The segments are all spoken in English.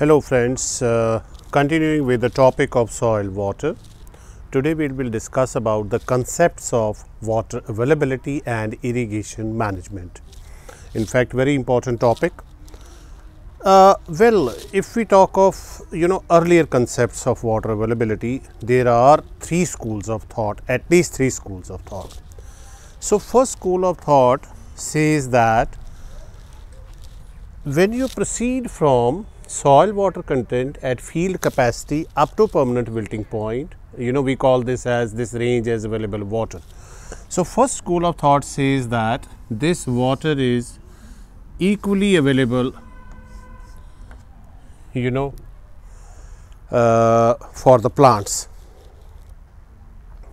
Hello friends, uh, continuing with the topic of soil water. Today we will discuss about the concepts of water availability and irrigation management. In fact, very important topic. Uh, well, if we talk of you know earlier concepts of water availability, there are three schools of thought, at least three schools of thought. So, first school of thought says that when you proceed from soil water content at field capacity up to permanent wilting point. You know, we call this as this range as available water. So, first school of thought says that this water is equally available, you know, uh, for the plants.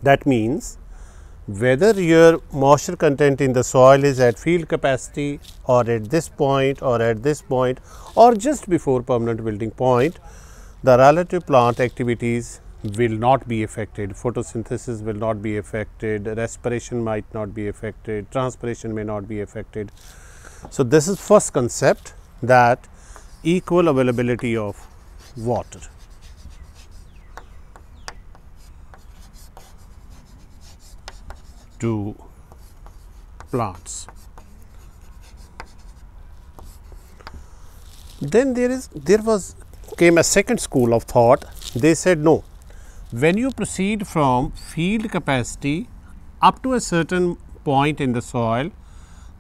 That means whether your moisture content in the soil is at field capacity or at this point or at this point or just before permanent wilting point, the relative plant activities will not be affected, photosynthesis will not be affected, respiration might not be affected, transpiration may not be affected. So, this is first concept that equal availability of water. to plants. Then there is there was came a second school of thought. They said no, when you proceed from field capacity up to a certain point in the soil,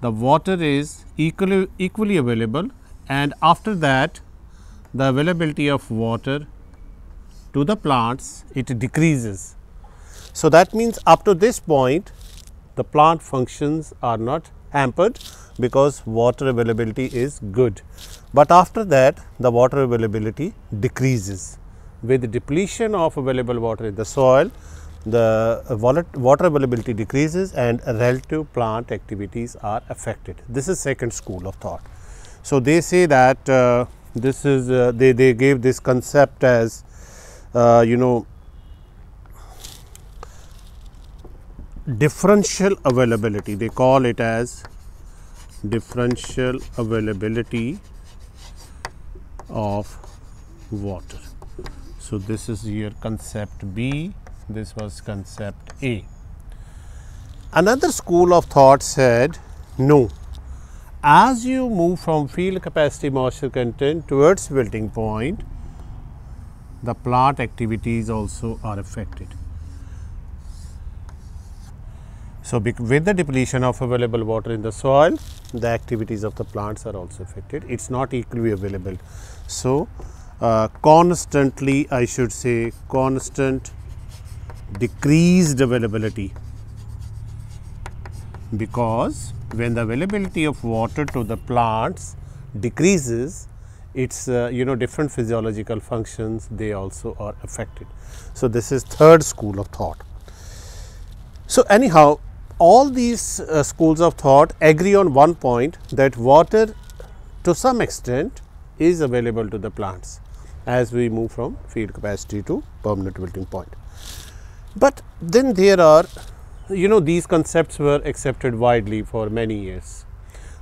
the water is equally equally available and after that the availability of water to the plants it decreases. So, that means up to this point the plant functions are not hampered because water availability is good. But after that the water availability decreases. With depletion of available water in the soil, the water availability decreases and relative plant activities are affected. This is second school of thought. So they say that uh, this is uh, they, they gave this concept as uh, you know differential availability they call it as differential availability of water so this is your concept b this was concept a another school of thought said no as you move from field capacity moisture content towards wilting point the plant activities also are affected So, with the depletion of available water in the soil, the activities of the plants are also affected. It is not equally available. So, uh, constantly I should say constant decreased availability because when the availability of water to the plants decreases, its uh, you know different physiological functions they also are affected. So, this is third school of thought. So, anyhow all these uh, schools of thought agree on one point that water to some extent is available to the plants as we move from field capacity to permanent wilting point. But then there are you know these concepts were accepted widely for many years.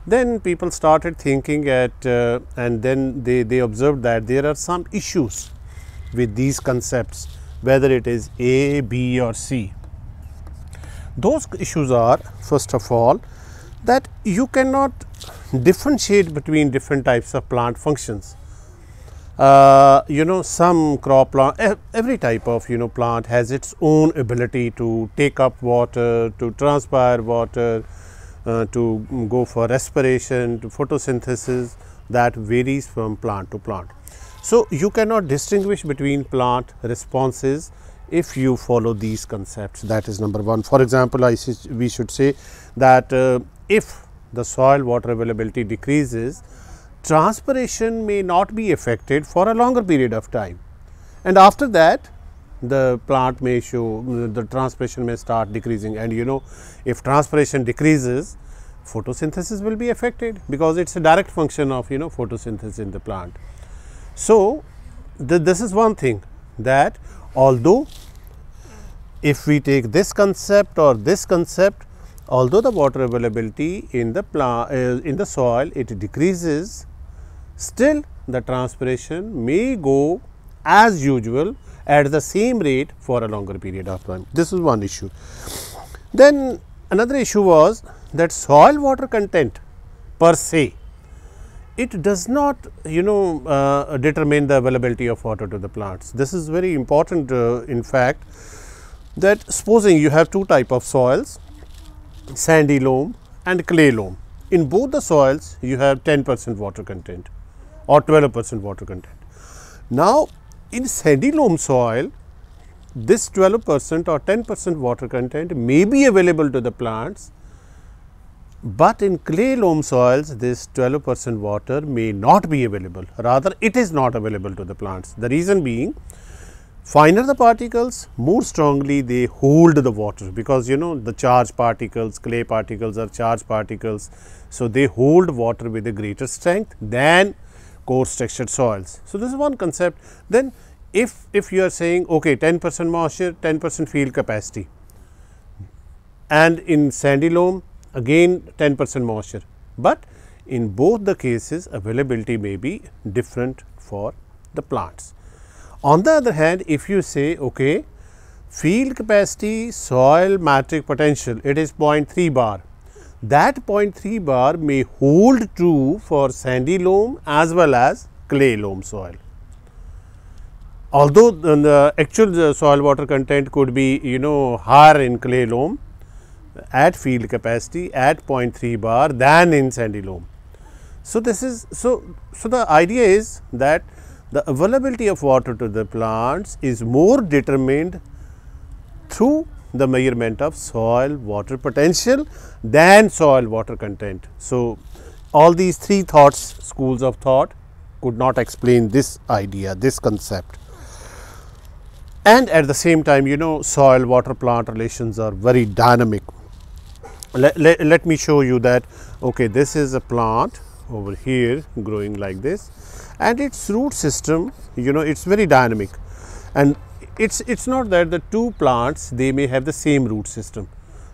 Then people started thinking at uh, and then they, they observed that there are some issues with these concepts whether it is A, B or C those issues are first of all that you cannot differentiate between different types of plant functions. Uh, you know some crop plant every type of you know plant has its own ability to take up water to transpire water uh, to go for respiration to photosynthesis that varies from plant to plant so you cannot distinguish between plant responses if you follow these concepts that is number one for example I we should say that uh, if the soil water availability decreases transpiration may not be affected for a longer period of time and after that the plant may show the transpiration may start decreasing and you know if transpiration decreases photosynthesis will be affected because it is a direct function of you know photosynthesis in the plant. So, this is one thing that Although, if we take this concept or this concept, although the water availability in the plant uh, in the soil it decreases, still the transpiration may go as usual at the same rate for a longer period of time. This is one issue. Then another issue was that soil water content per se it does not you know uh, determine the availability of water to the plants. This is very important uh, in fact that supposing you have two type of soils sandy loam and clay loam. In both the soils you have 10 percent water content or 12 percent water content. Now in sandy loam soil this 12 percent or 10 percent water content may be available to the plants but in clay loam soils, this 12 percent water may not be available, rather it is not available to the plants. The reason being, finer the particles, more strongly they hold the water because you know the charged particles, clay particles are charged particles. So, they hold water with a greater strength than coarse textured soils. So, this is one concept. Then if, if you are saying okay 10 percent moisture, 10 percent field capacity and in sandy loam again 10 percent moisture, but in both the cases availability may be different for the plants. On the other hand, if you say okay, field capacity soil matrix potential it is 0.3 bar, that 0.3 bar may hold true for sandy loam as well as clay loam soil. Although uh, the actual uh, soil water content could be you know higher in clay loam, at field capacity at 0.3 bar than in sandy loam. So, this is so, so the idea is that the availability of water to the plants is more determined through the measurement of soil water potential than soil water content. So, all these three thoughts schools of thought could not explain this idea this concept and at the same time you know soil water plant relations are very dynamic let, let, let me show you that okay this is a plant over here growing like this and its root system you know it's very dynamic and it's it's not that the two plants they may have the same root system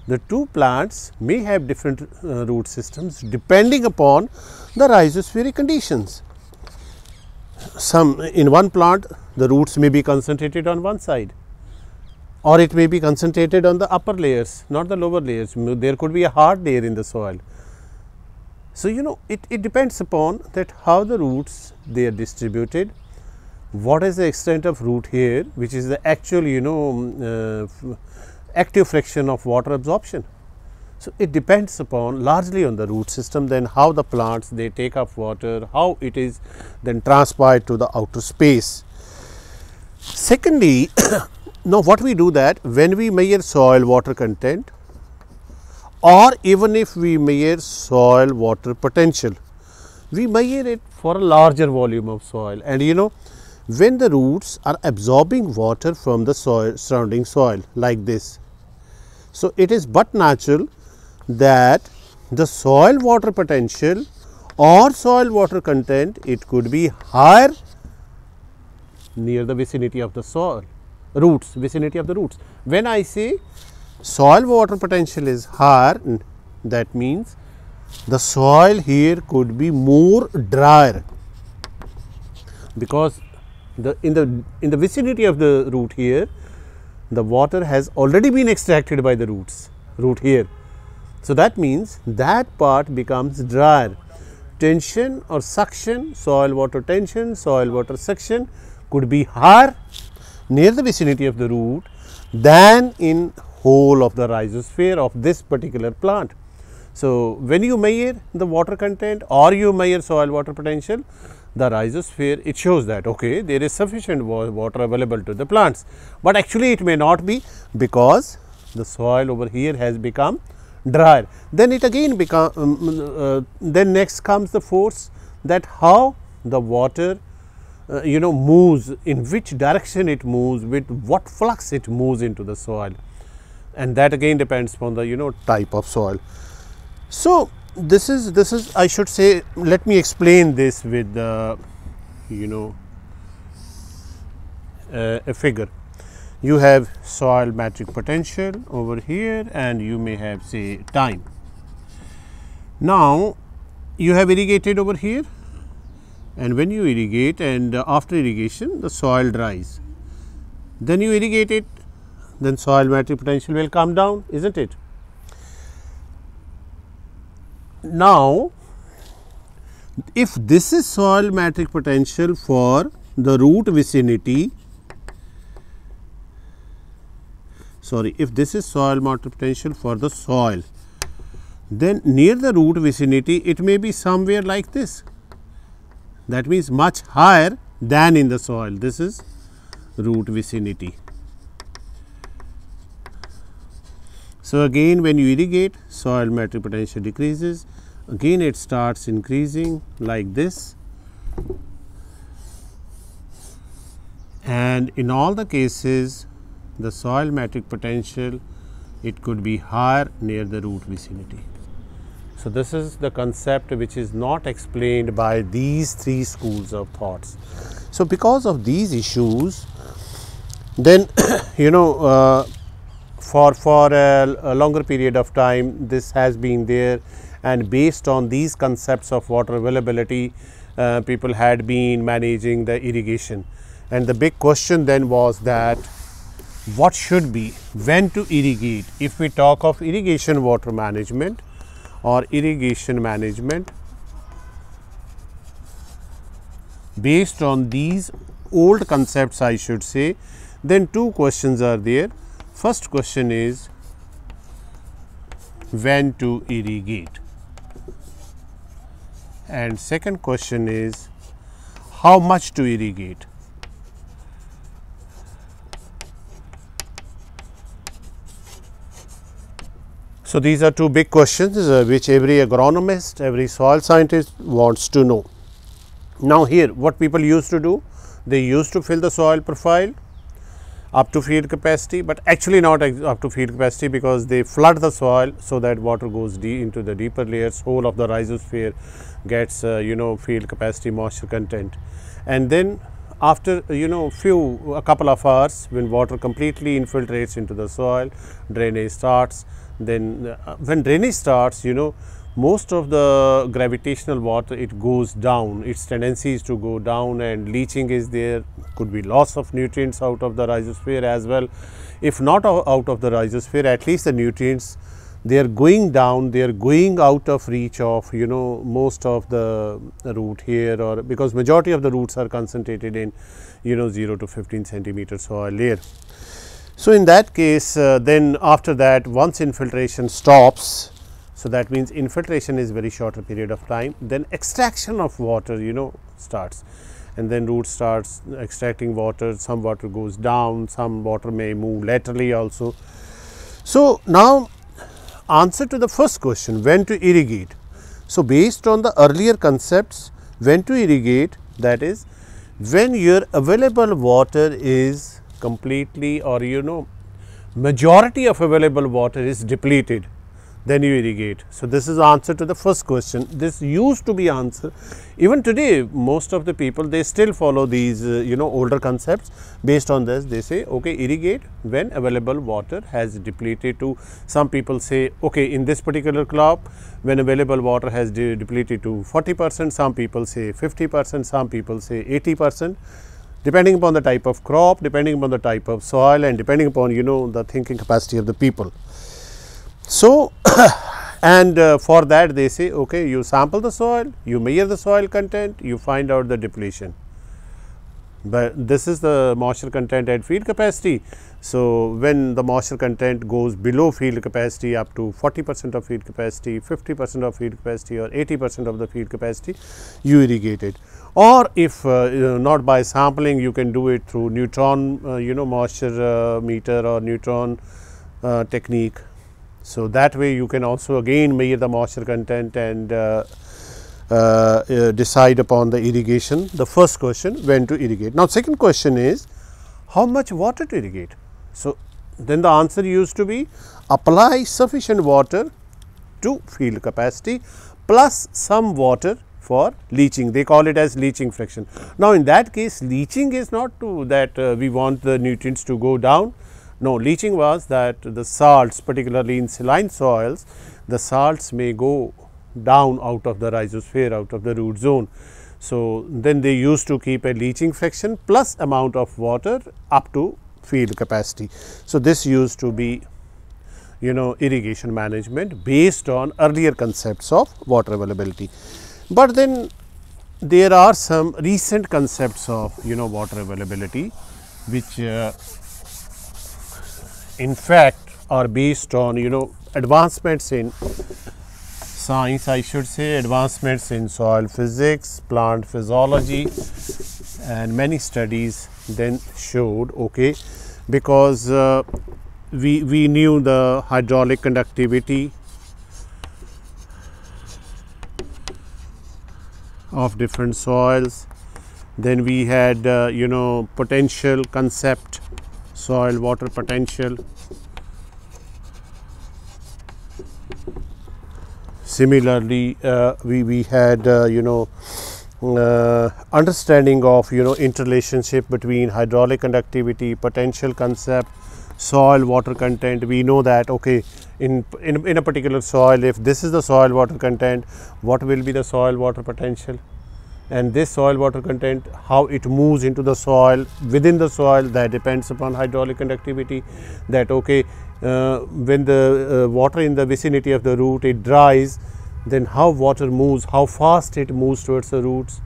the two plants may have different uh, root systems depending upon the rhizospheric conditions some in one plant the roots may be concentrated on one side or it may be concentrated on the upper layers not the lower layers there could be a hard layer in the soil. So, you know it, it depends upon that how the roots they are distributed what is the extent of root here which is the actual you know mm, uh, active fraction of water absorption. So, it depends upon largely on the root system then how the plants they take up water how it is then transpired to the outer space. Secondly Now, what we do that when we measure soil water content or even if we measure soil water potential, we measure it for a larger volume of soil and you know when the roots are absorbing water from the soil surrounding soil like this. So, it is but natural that the soil water potential or soil water content it could be higher near the vicinity of the soil roots, vicinity of the roots. When I say soil water potential is higher, that means the soil here could be more drier because the in the in the vicinity of the root here the water has already been extracted by the roots root here so that means that part becomes drier tension or suction soil water tension soil water suction could be higher near the vicinity of the root than in whole of the rhizosphere of this particular plant. So, when you measure the water content or you measure soil water potential, the rhizosphere it shows that okay there is sufficient water available to the plants, but actually it may not be because the soil over here has become drier. Then it again become um, uh, then next comes the force that how the water uh, you know moves in which direction it moves with what flux it moves into the soil and that again depends upon the you know type of soil so this is this is i should say let me explain this with uh, you know uh, a figure you have soil metric potential over here and you may have say time now you have irrigated over here and when you irrigate and uh, after irrigation the soil dries. Then you irrigate it, then soil matter potential will come down, is not it? Now, if this is soil matric potential for the root vicinity, sorry, if this is soil matric potential for the soil, then near the root vicinity it may be somewhere like this that means much higher than in the soil. This is root vicinity. So, again when you irrigate soil matter potential decreases again it starts increasing like this and in all the cases the soil matrix potential it could be higher near the root vicinity. So this is the concept which is not explained by these three schools of thoughts. So because of these issues, then you know uh, for for a, a longer period of time this has been there and based on these concepts of water availability uh, people had been managing the irrigation and the big question then was that what should be when to irrigate if we talk of irrigation water management or irrigation management. Based on these old concepts I should say, then two questions are there. First question is when to irrigate and second question is how much to irrigate. So, these are two big questions uh, which every agronomist, every soil scientist wants to know. Now, here what people used to do, they used to fill the soil profile up to field capacity, but actually not up to field capacity because they flood the soil so that water goes deep into the deeper layers, whole of the rhizosphere gets uh, you know field capacity moisture content. And then after you know few a couple of hours when water completely infiltrates into the soil, drainage starts, then uh, when drainage starts you know most of the gravitational water it goes down its tendency is to go down and leaching is there could be loss of nutrients out of the rhizosphere as well if not out of the rhizosphere at least the nutrients they are going down they are going out of reach of you know most of the root here or because majority of the roots are concentrated in you know 0 to 15 centimeter soil layer so, in that case uh, then after that once infiltration stops, so that means infiltration is very shorter period of time then extraction of water you know starts and then root starts extracting water some water goes down some water may move laterally also. So, now answer to the first question when to irrigate. So, based on the earlier concepts when to irrigate that is when your available water is completely or you know majority of available water is depleted then you irrigate. So, this is answer to the first question. This used to be answer. Even today, most of the people, they still follow these, uh, you know, older concepts. Based on this, they say, okay, irrigate when available water has depleted to, some people say, okay, in this particular crop, when available water has de depleted to 40 percent, some people say 50 percent, some people say 80 percent depending upon the type of crop, depending upon the type of soil and depending upon you know the thinking capacity of the people. So, and uh, for that they say okay you sample the soil, you measure the soil content, you find out the depletion but this is the moisture content at field capacity. So, when the moisture content goes below field capacity up to 40 percent of field capacity, 50 percent of field capacity or 80 percent of the field capacity, you irrigate it. Or if uh, you know, not by sampling, you can do it through neutron, uh, you know, moisture uh, meter or neutron uh, technique. So, that way you can also again measure the moisture content and uh, uh, uh, decide upon the irrigation. The first question when to irrigate. Now, second question is how much water to irrigate. So, then the answer used to be apply sufficient water to field capacity plus some water for leaching. They call it as leaching fraction. Now, in that case leaching is not to that uh, we want the nutrients to go down. No, leaching was that the salts particularly in saline soils the salts may go down out of the rhizosphere, out of the root zone. So, then they used to keep a leaching fraction plus amount of water up to field capacity. So, this used to be you know irrigation management based on earlier concepts of water availability. But then there are some recent concepts of you know water availability which uh, in fact are based on you know advancements in science I should say, advancements in soil physics, plant physiology and many studies then showed okay because uh, we, we knew the hydraulic conductivity of different soils then we had uh, you know potential concept soil water potential Similarly, uh, we, we had, uh, you know, uh, understanding of you know interrelationship between hydraulic conductivity potential concept soil water content we know that okay in, in in a particular soil if this is the soil water content what will be the soil water potential and this soil water content how it moves into the soil within the soil that depends upon hydraulic conductivity that okay uh, when the uh, water in the vicinity of the root it dries then how water moves, how fast it moves towards the roots.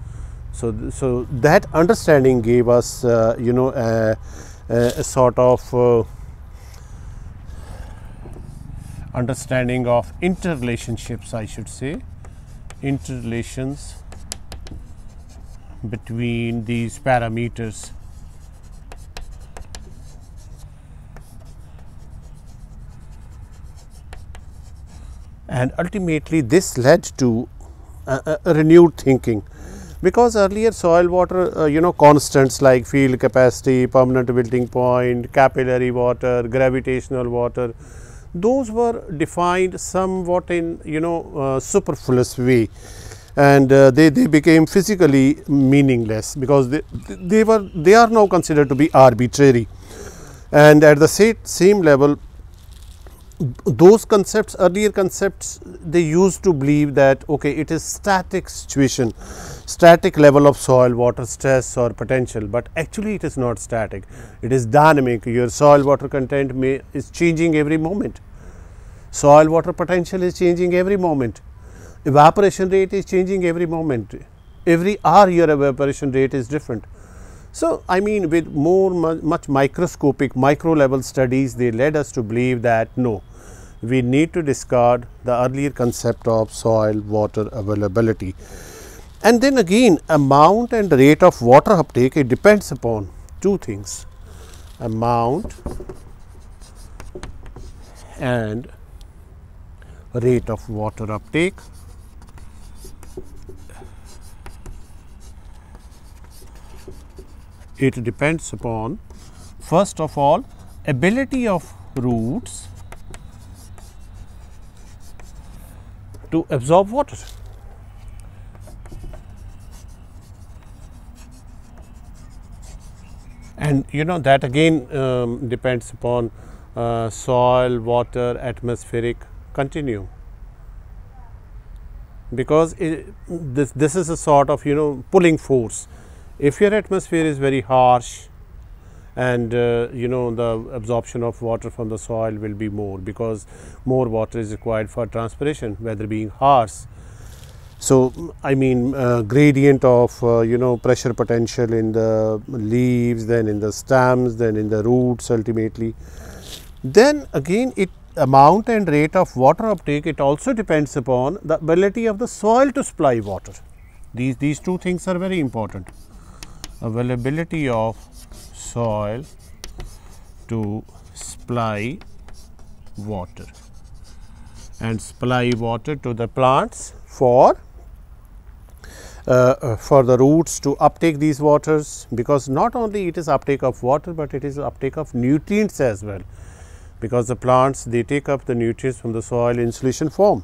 So, so that understanding gave us uh, you know a, a sort of uh, understanding of interrelationships I should say, interrelations between these parameters and ultimately this led to a, a renewed thinking because earlier soil water uh, you know constants like field capacity permanent wilting point capillary water gravitational water those were defined somewhat in you know uh, superfluous way and uh, they, they became physically meaningless because they, they were they are now considered to be arbitrary and at the same level those concepts earlier concepts they used to believe that okay it is static situation static level of soil water stress or potential but actually it is not static it is dynamic your soil water content may is changing every moment soil water potential is changing every moment evaporation rate is changing every moment every hour your evaporation rate is different so, I mean with more much microscopic micro level studies they led us to believe that no, we need to discard the earlier concept of soil water availability. And then again amount and rate of water uptake it depends upon two things amount and rate of water uptake it depends upon first of all ability of roots to absorb water. And you know that again um, depends upon uh, soil, water, atmospheric continuum because it, this, this is a sort of you know pulling force if your atmosphere is very harsh and uh, you know the absorption of water from the soil will be more because more water is required for transpiration weather being harsh so I mean uh, gradient of uh, you know pressure potential in the leaves then in the stems then in the roots ultimately then again it amount and rate of water uptake it also depends upon the ability of the soil to supply water these these two things are very important availability of soil to supply water and supply water to the plants for uh, uh, for the roots to uptake these waters because not only it is uptake of water but it is uptake of nutrients as well because the plants they take up the nutrients from the soil in solution form.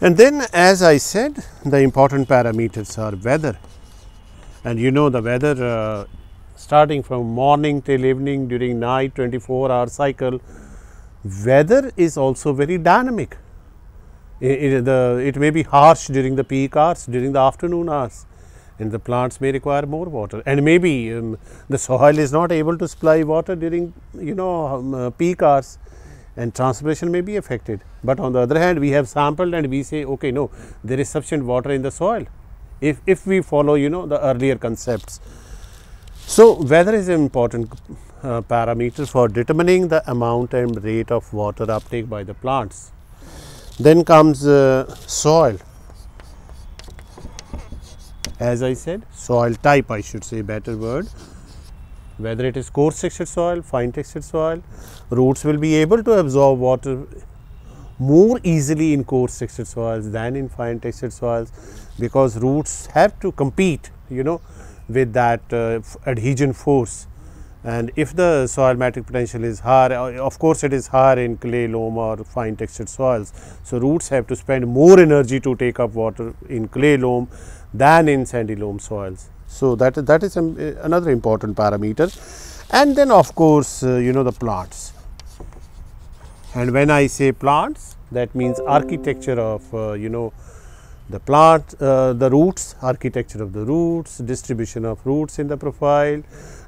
And then as I said the important parameters are weather and you know the weather uh, starting from morning till evening during night 24 hour cycle weather is also very dynamic it, it, the, it may be harsh during the peak hours during the afternoon hours and the plants may require more water and maybe um, the soil is not able to supply water during you know um, uh, peak hours and transpiration may be affected but on the other hand we have sampled and we say okay no there is sufficient water in the soil if, if we follow you know the earlier concepts. So, weather is an important uh, parameter for determining the amount and rate of water uptake by the plants. Then comes uh, soil, as I said soil type I should say better word whether it is coarse textured soil, fine textured soil, roots will be able to absorb water more easily in coarse textured soils than in fine textured soils because roots have to compete you know with that uh, adhesion force and if the soil matrix potential is higher uh, of course it is higher in clay loam or fine textured soils so roots have to spend more energy to take up water in clay loam than in sandy loam soils so that that is um, uh, another important parameter and then of course uh, you know the plants and when i say plants that means architecture of uh, you know the plant, uh, the roots, architecture of the roots, distribution of roots in the profile.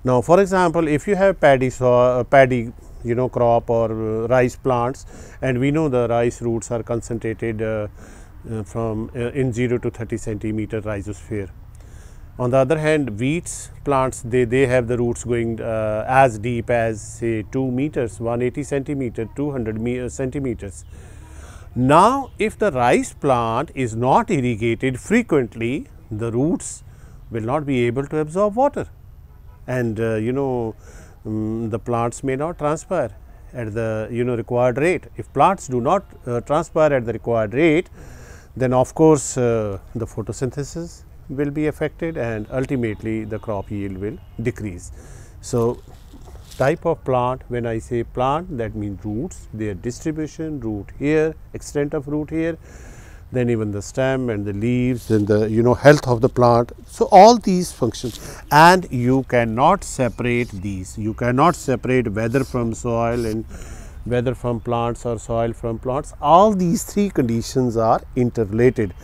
Now, for example, if you have paddy uh, paddy you know crop or uh, rice plants and we know the rice roots are concentrated uh, uh from uh, in 0 to 30 centimeter rhizosphere. On the other hand, wheat plants they, they have the roots going as deep as say 2 meters, 180 centimeter, 200 me centimeters now, if the rice plant is not irrigated frequently, the roots will not be able to absorb water and uh, you know um, the plants may not transpire at the you know required rate. If plants do not uh, transpire at the required rate, then of course, uh, the photosynthesis will be affected and ultimately the crop yield will decrease. So, type of plant, when I say plant that means roots, their distribution, root here, extent of root here, then even the stem and the leaves and the you know health of the plant. So, all these functions and you cannot separate these, you cannot separate weather from soil and weather from plants or soil from plants, all these three conditions are interrelated.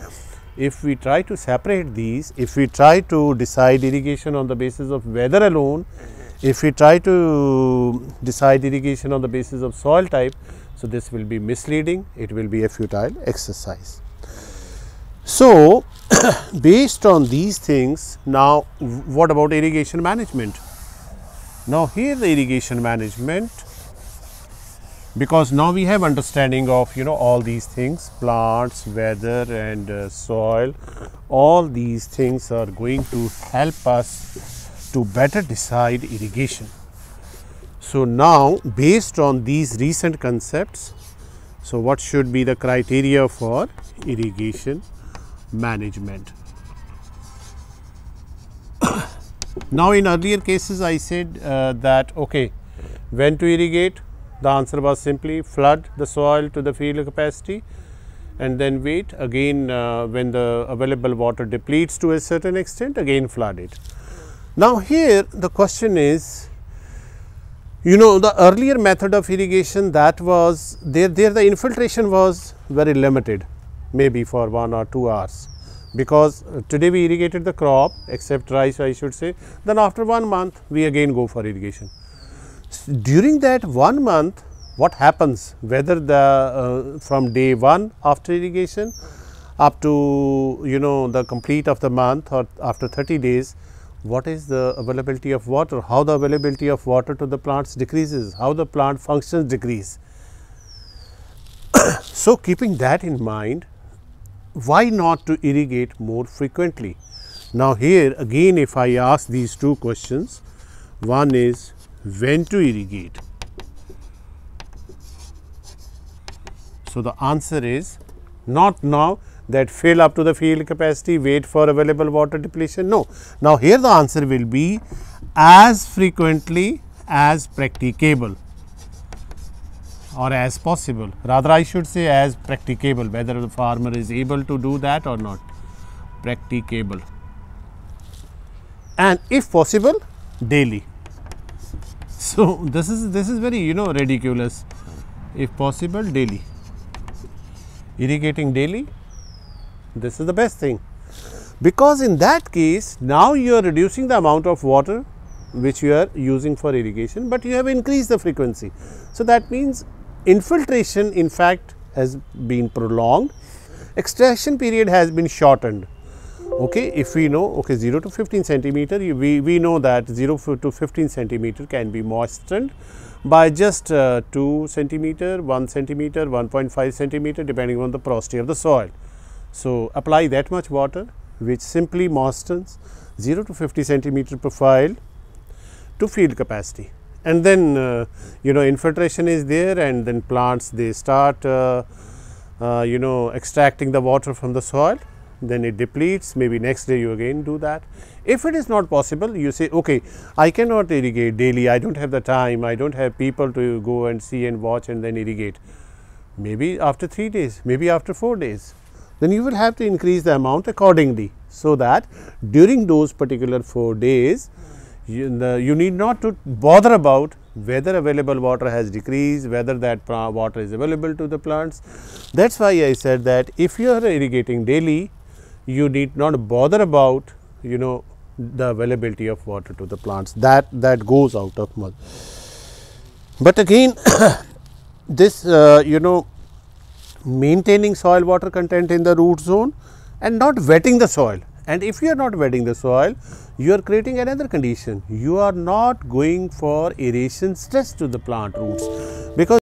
If we try to separate these, if we try to decide irrigation on the basis of weather alone, if we try to decide irrigation on the basis of soil type, so this will be misleading, it will be a futile exercise. So, based on these things, now what about irrigation management? Now, here the irrigation management, because now we have understanding of you know all these things plants weather and uh, soil all these things are going to help us to better decide irrigation. So, now based on these recent concepts, so what should be the criteria for irrigation management? now in earlier cases I said uh, that okay, when to irrigate the answer was simply flood the soil to the field capacity and then wait again uh, when the available water depletes to a certain extent again flood it. Now, here the question is you know the earlier method of irrigation that was there, there the infiltration was very limited maybe for one or two hours because uh, today we irrigated the crop except rice I should say then after one month we again go for irrigation. During that one month what happens whether the uh, from day 1 after irrigation up to you know the complete of the month or after 30 days what is the availability of water, how the availability of water to the plants decreases, how the plant functions decrease. so, keeping that in mind, why not to irrigate more frequently? Now, here again if I ask these two questions, one is when to irrigate. So, the answer is not now that fill up to the field capacity, wait for available water depletion. No. Now, here the answer will be as frequently as practicable or as possible. Rather, I should say as practicable, whether the farmer is able to do that or not. Practicable. And if possible, daily. So, this is this is very you know ridiculous. If possible, daily. Irrigating daily this is the best thing because in that case now you are reducing the amount of water which you are using for irrigation but you have increased the frequency. So, that means infiltration in fact has been prolonged, extraction period has been shortened. Okay, if we know okay 0 to 15 centimeter we, we know that 0 to 15 centimeter can be moistened by just uh, 2 centimeter, 1 centimeter, 1.5 centimeter depending on the porosity of the soil. So, apply that much water which simply moistens 0 to 50 centimeter profile to field capacity and then uh, you know infiltration is there and then plants they start uh, uh, you know extracting the water from the soil then it depletes maybe next day you again do that if it is not possible you say okay i cannot irrigate daily i don't have the time i don't have people to go and see and watch and then irrigate maybe after 3 days maybe after 4 days then you will have to increase the amount accordingly. So, that during those particular 4 days, you, the, you need not to bother about whether available water has decreased, whether that water is available to the plants. That is why I said that if you are irrigating daily, you need not bother about you know the availability of water to the plants that that goes out of mud but again this uh, you know maintaining soil water content in the root zone and not wetting the soil. And if you are not wetting the soil, you are creating another condition. You are not going for aeration stress to the plant roots because